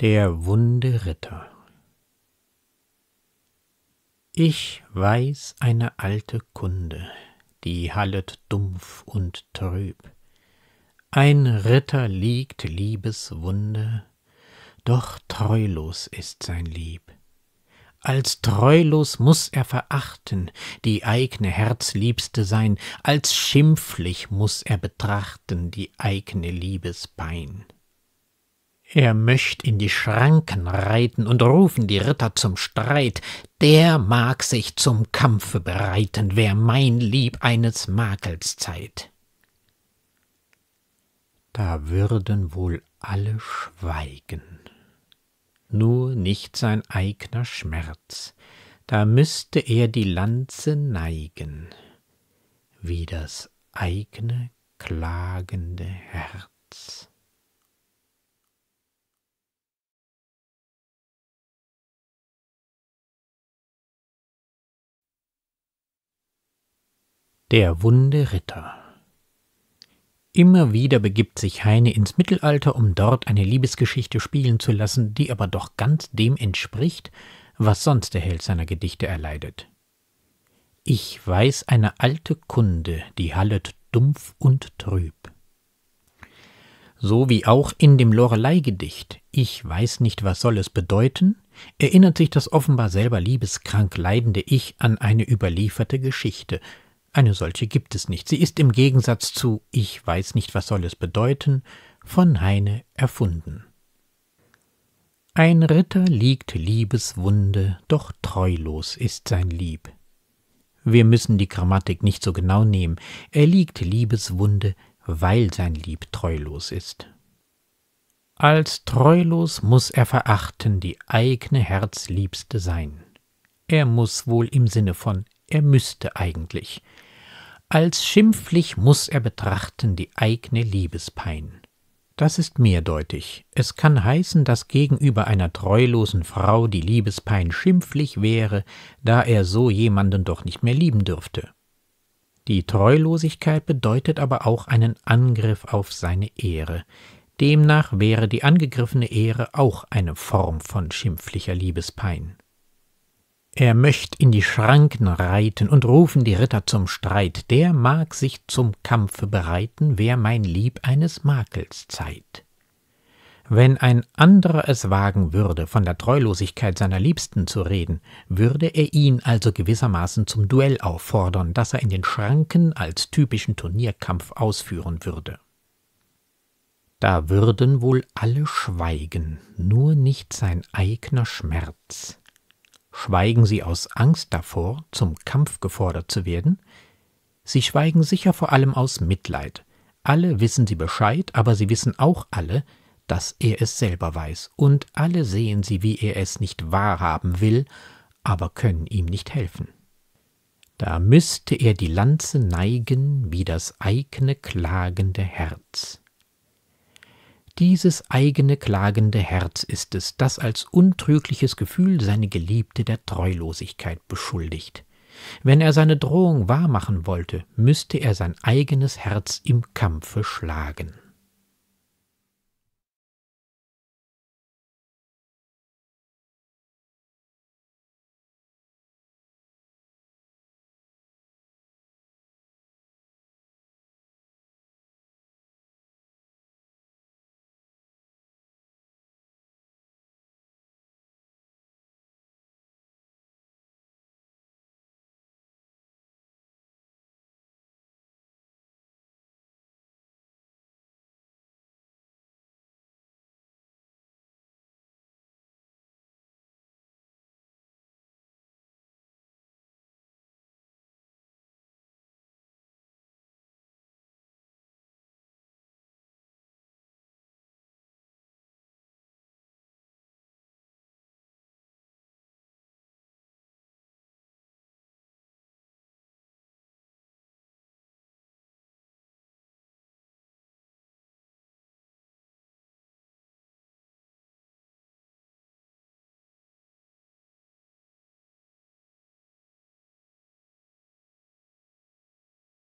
Der wunde Ritter Ich weiß eine alte Kunde, die hallet dumpf und trüb. Ein Ritter liegt Liebeswunde, doch treulos ist sein Lieb. Als treulos muß er verachten, die eigne Herzliebste sein, als schimpflich muß er betrachten, die eigne Liebespein. Er möcht in die Schranken reiten und rufen die Ritter zum Streit. Der mag sich zum Kampfe bereiten, wer mein Lieb eines Makels zeit. Da würden wohl alle schweigen, nur nicht sein eigner Schmerz, da müßte er die Lanze neigen, wie das eigne klagende Herz. Der wunde Ritter Immer wieder begibt sich Heine ins Mittelalter, um dort eine Liebesgeschichte spielen zu lassen, die aber doch ganz dem entspricht, was sonst der Held seiner Gedichte erleidet. Ich weiß eine alte Kunde, die hallet dumpf und trüb. So wie auch in dem Lorelei-Gedicht Ich weiß nicht, was soll es bedeuten, erinnert sich das offenbar selber liebeskrank leidende Ich an eine überlieferte Geschichte – eine solche gibt es nicht. Sie ist im Gegensatz zu Ich weiß nicht, was soll es bedeuten, von Heine erfunden. Ein Ritter liegt Liebeswunde, doch treulos ist sein Lieb. Wir müssen die Grammatik nicht so genau nehmen. Er liegt Liebeswunde, weil sein Lieb treulos ist. Als treulos muß er verachten die eigne Herzliebste sein. Er muß wohl im Sinne von er müsste eigentlich. Als schimpflich muß er betrachten die eigne Liebespein. Das ist mehrdeutig. Es kann heißen, dass gegenüber einer treulosen Frau die Liebespein schimpflich wäre, da er so jemanden doch nicht mehr lieben dürfte. Die Treulosigkeit bedeutet aber auch einen Angriff auf seine Ehre. Demnach wäre die angegriffene Ehre auch eine Form von schimpflicher Liebespein. Er möcht in die Schranken reiten und rufen die Ritter zum Streit. Der mag sich zum Kampfe bereiten, wer mein Lieb eines Makels zeigt. Wenn ein anderer es wagen würde, von der Treulosigkeit seiner Liebsten zu reden, würde er ihn also gewissermaßen zum Duell auffordern, das er in den Schranken als typischen Turnierkampf ausführen würde. Da würden wohl alle schweigen, nur nicht sein eigner Schmerz. Schweigen sie aus Angst davor, zum Kampf gefordert zu werden? Sie schweigen sicher vor allem aus Mitleid. Alle wissen sie Bescheid, aber sie wissen auch alle, dass er es selber weiß, und alle sehen sie, wie er es nicht wahrhaben will, aber können ihm nicht helfen. Da müsste er die Lanze neigen wie das eigene klagende Herz. Dieses eigene klagende Herz ist es, das als untrügliches Gefühl seine Geliebte der Treulosigkeit beschuldigt. Wenn er seine Drohung wahrmachen wollte, müsste er sein eigenes Herz im Kampfe schlagen.